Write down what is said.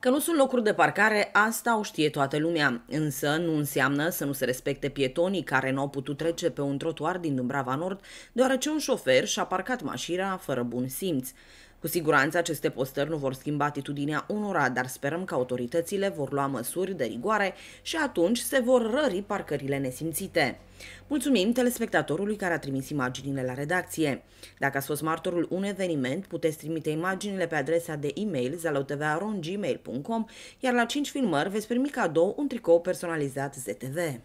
Că nu sunt locuri de parcare, asta o știe toată lumea, însă nu înseamnă să nu se respecte pietonii care nu au putut trece pe un trotuar din Dumbrava Nord, deoarece un șofer și-a parcat mașina fără bun simț. Cu siguranță aceste postări nu vor schimba atitudinea unora, dar sperăm că autoritățile vor lua măsuri de rigoare și atunci se vor rări parcările nesimțite. Mulțumim telespectatorului care a trimis imaginile la redacție. Dacă ați fost martorul un eveniment, puteți trimite imaginile pe adresa de e-mail zalotvaron.gmail.com, iar la 5 filmări veți primi cadou un tricou personalizat ZTV.